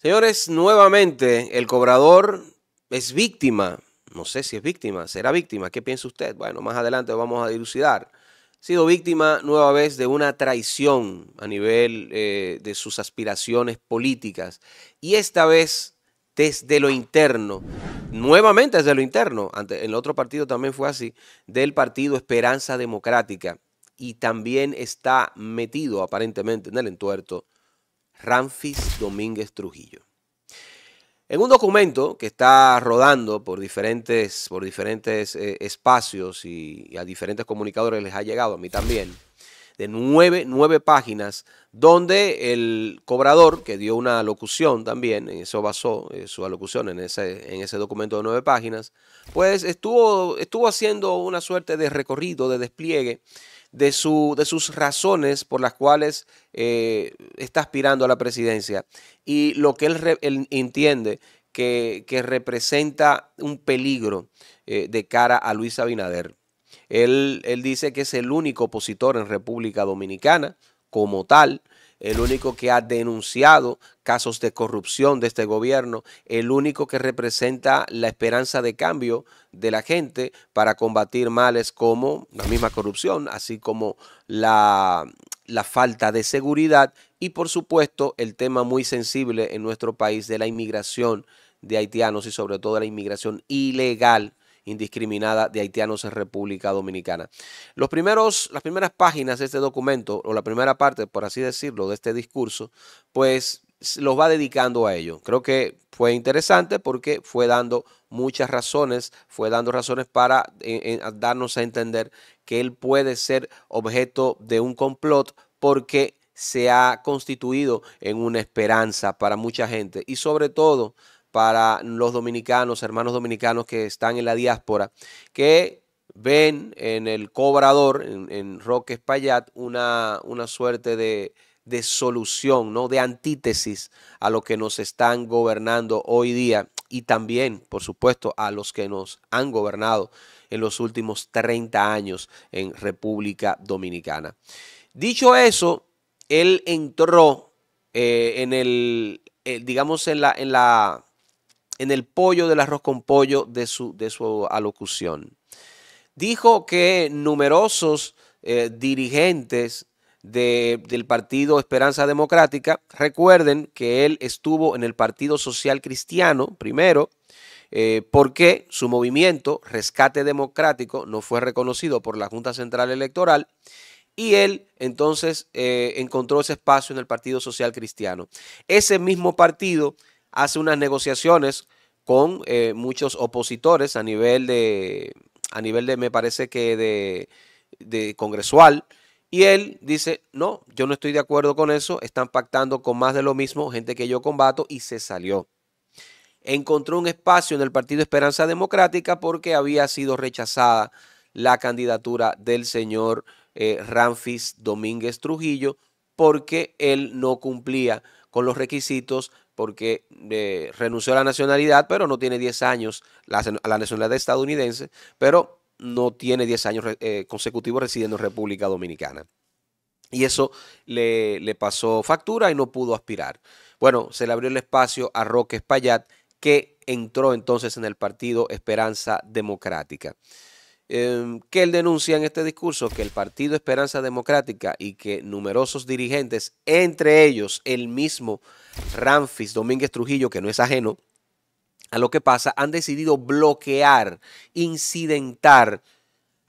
Señores, nuevamente el cobrador es víctima. No sé si es víctima, será víctima. ¿Qué piensa usted? Bueno, más adelante vamos a dilucidar. Ha sido víctima nueva vez de una traición a nivel eh, de sus aspiraciones políticas. Y esta vez desde lo interno, nuevamente desde lo interno, en el otro partido también fue así, del partido Esperanza Democrática. Y también está metido aparentemente en el entuerto Ramfis Domínguez Trujillo. En un documento que está rodando por diferentes, por diferentes eh, espacios y, a diferentes comunicadores les ha llegado, a mí también, de nueve, páginas, donde el cobrador, que dio una locución también, en eso basó eh, su alocución en ese, en ese documento de nueve páginas, pues estuvo, estuvo haciendo una suerte de recorrido, de despliegue de, su, de sus razones por las cuales eh, está aspirando a la presidencia y lo que él, entiende que, representa un peligro eh, de cara a Luis Abinader. Él, él dice que es el único opositor en República Dominicana como tal el único que ha denunciado casos de corrupción de este gobierno, el único que representa la esperanza de cambio de la gente para combatir males como la misma corrupción, así como la, falta de seguridad y por supuesto el tema muy sensible en nuestro país de la inmigración de haitianos y sobre todo la inmigración ilegal indiscriminada de haitianos en República Dominicana. Los primeros, las primeras páginas de este documento, o la primera parte, por así decirlo, de este discurso, pues los va dedicando a ello. Creo que fue interesante porque fue dando muchas razones, fue dando razones para eh, darnos a entender que él puede ser objeto de un complot porque se ha constituido en una esperanza para mucha gente y sobre todo para los dominicanos, hermanos dominicanos que están en la diáspora, que ven en el cobrador, en, Roque Espaillat, una, suerte de, solución, ¿no? de antítesis a lo que nos están gobernando hoy día y también, por supuesto, a los que nos han gobernado en los últimos 30 años en República Dominicana. Dicho eso, él entró eh, en el, eh, digamos, en la en el pollo del arroz con pollo de su, de su alocución. Dijo que numerosos eh, dirigentes del partido Esperanza Democrática, recuerden que él estuvo en el Partido Social Cristiano primero, eh, porque su movimiento Rescate Democrático no fue reconocido por la Junta Central Electoral y él entonces eh, encontró ese espacio en el Partido Social Cristiano. Ese mismo partido hace unas negociaciones con eh, muchos opositores a nivel de, a nivel de, me parece que de, congresual. Y él dice, no, yo no estoy de acuerdo con eso, están pactando con más de lo mismo, gente que yo combato, y se salió. Encontró un espacio en el Partido Esperanza Democrática porque había sido rechazada la candidatura del señor eh, Ramfis Domínguez Trujillo porque él no cumplía con los requisitos porque eh, renunció a la nacionalidad, pero no tiene 10 años, la, la nacionalidad estadounidense, pero no tiene 10 años eh, consecutivos residiendo en República Dominicana. Y eso le, le, pasó factura y no pudo aspirar. Bueno, se le abrió el espacio a Roque Espaillat, que entró entonces en el partido Esperanza Democrática. Em, que él denuncia en este discurso que el Partido Esperanza Democrática y que numerosos dirigentes, entre ellos el mismo Ramfis Domínguez Trujillo, que no es ajeno a lo que pasa, han decidido bloquear, incidentar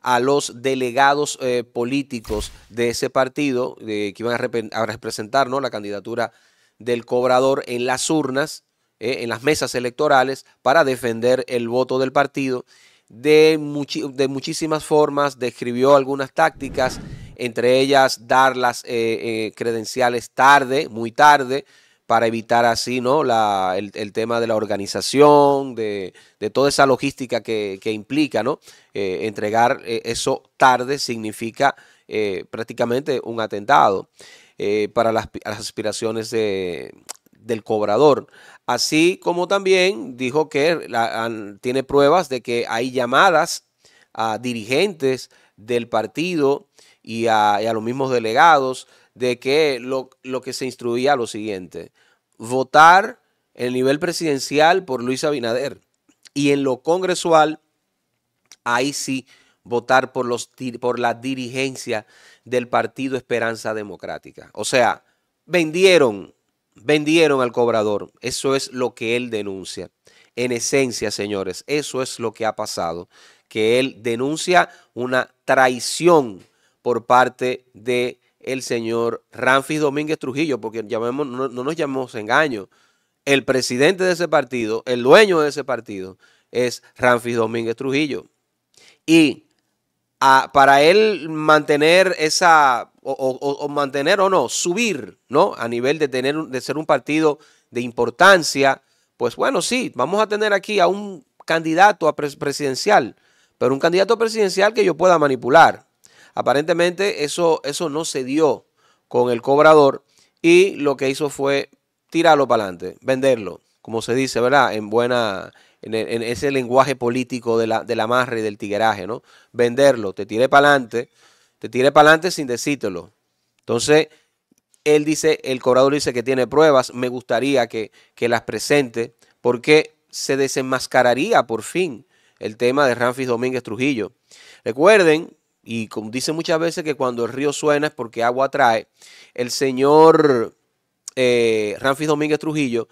a los delegados eh, políticos de ese partido que iban a, representar ¿no? la candidatura del cobrador en las urnas, eh, en las mesas electorales, para defender el voto del partido de, de muchísimas formas, describió algunas tácticas, entre ellas dar las eh, eh, credenciales tarde, muy tarde, para evitar así ¿no? La, el, tema de la organización, de, de toda esa logística que, que implica, ¿no? Eh, entregar eso tarde significa prácticamente un atentado para las aspiraciones de, del cobrador. Así como también dijo que tiene pruebas de que hay llamadas a dirigentes del partido y a, los mismos delegados de que lo, que se instruía lo siguiente, votar en el nivel presidencial por Luis Abinader y en lo congresual, ahí sí, votar por, los, por la dirigencia del Partido Esperanza Democrática. O sea, vendieron vendieron al cobrador. Eso es lo que él denuncia. En esencia, señores, eso es lo que ha pasado, que él denuncia una traición por parte de el señor Ramfis Domínguez Trujillo, porque no, nos llamemos engaño. El presidente de ese partido, el dueño de ese partido, es Ramfis Domínguez Trujillo. Y para él mantener esa, o, mantener o no, subir, ¿no? A nivel de, tener, de ser un partido de importancia, pues bueno, sí, vamos a tener aquí a un candidato a presidencial, pero un candidato presidencial que yo pueda manipular. Aparentemente eso, eso no se dio con el cobrador y lo que hizo fue tirarlo para adelante, venderlo como se dice, ¿verdad? En buena, en, ese lenguaje político de la, marra y del tigueraje, ¿no? Venderlo, te tire para adelante, te tire para adelante sin decírtelo. Entonces, él dice, el cobrador dice que tiene pruebas, me gustaría que, las presente, porque se desenmascararía por fin el tema de Ramfis Domínguez Trujillo. Recuerden, y como dice muchas veces que cuando el río suena es porque agua trae, el señor eh, Ramfis Domínguez Trujillo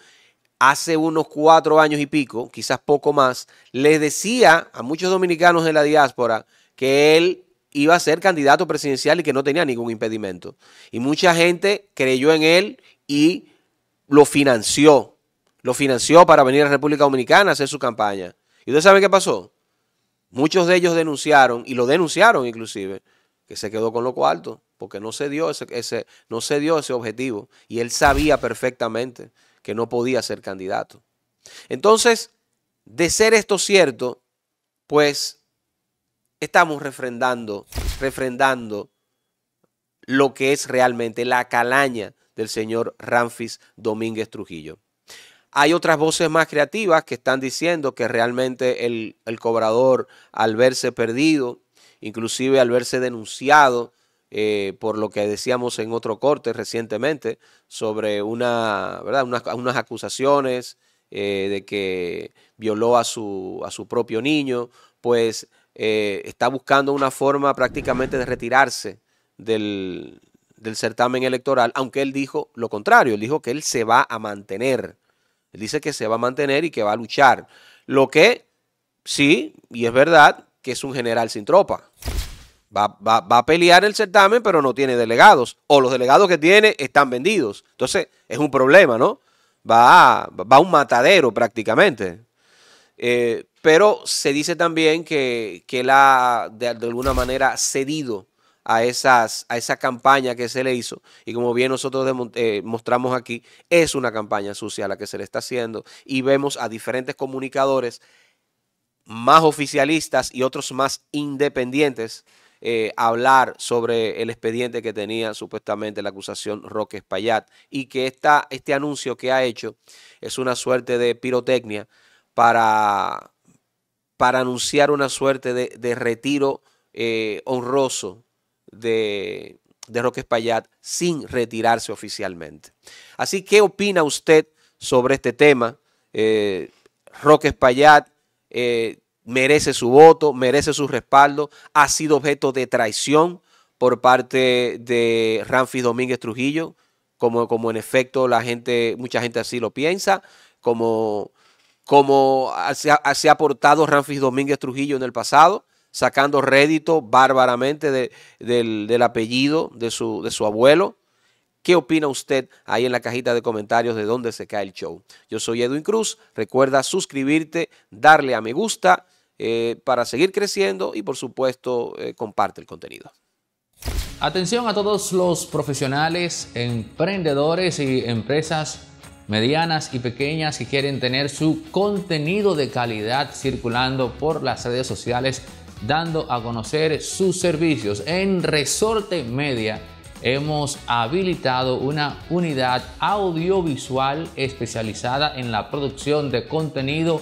hace unos cuatro años y pico, quizás poco más, les decía a muchos dominicanos de la diáspora que él iba a ser candidato presidencial y que no tenía ningún impedimento. Y mucha gente creyó en él y lo financió. Lo financió para venir a la República Dominicana a hacer su campaña. ¿Y ustedes saben qué pasó? Muchos de ellos denunciaron, y lo denunciaron inclusive, que se quedó con lo cuarto, porque no se dio ese, no se dio ese objetivo. Y él sabía perfectamente que no podía ser candidato. Entonces, de ser esto cierto, pues estamos refrendando, refrendando lo que es realmente la calaña del señor Ramfis Domínguez Trujillo. Hay otras voces más creativas que están diciendo que realmente el, el cobrador, al verse perdido, inclusive al verse denunciado eh, por lo que decíamos en otro corte recientemente sobre una, ¿verdad? Unas, unas acusaciones eh, de que violó a su, a su propio niño, pues eh, está buscando una forma prácticamente de retirarse del, del certamen electoral, aunque él dijo lo contrario, él dijo que él se va a mantener, él dice que se va a mantener y que va a luchar, lo que sí, y es verdad, que es un general sin tropa. Va, a pelear el certamen, pero no tiene delegados. O los delegados que tiene están vendidos. Entonces, es un problema, ¿no? Va a, va un matadero prácticamente. Eh, pero se dice también que, que él ha de, alguna manera cedido a, esas, a esa campaña que se le hizo. Y como bien nosotros eh, mostramos aquí, es una campaña sucia la que se le está haciendo. Y vemos a diferentes comunicadores más oficialistas y otros más independientes eh, hablar sobre el expediente que tenía supuestamente la acusación Roque Espaillat y que esta, este anuncio que ha hecho es una suerte de pirotecnia para, para anunciar una suerte de, retiro eh, honroso de, de Roque Espallat sin retirarse oficialmente. Así, ¿qué opina usted sobre este tema? Eh, Roque Espaillat merece su voto, merece su respaldo, ha sido objeto de traición por parte de Ramfis Domínguez Trujillo, como, como en efecto la gente, mucha gente así lo piensa, como, como se ha, aportado Ramfis Domínguez Trujillo en el pasado, sacando rédito bárbaramente del, apellido de su, de su abuelo. ¿Qué opina usted ahí en la cajita de comentarios de dónde se cae el show? Yo soy Edwin Cruz. Recuerda suscribirte, darle a me gusta eh, para seguir creciendo y por supuesto eh, comparte el contenido. Atención a todos los profesionales, emprendedores y empresas medianas y pequeñas que quieren tener su contenido de calidad circulando por las redes sociales, dando a conocer sus servicios. En Resorte Media hemos habilitado una unidad audiovisual especializada en la producción de contenido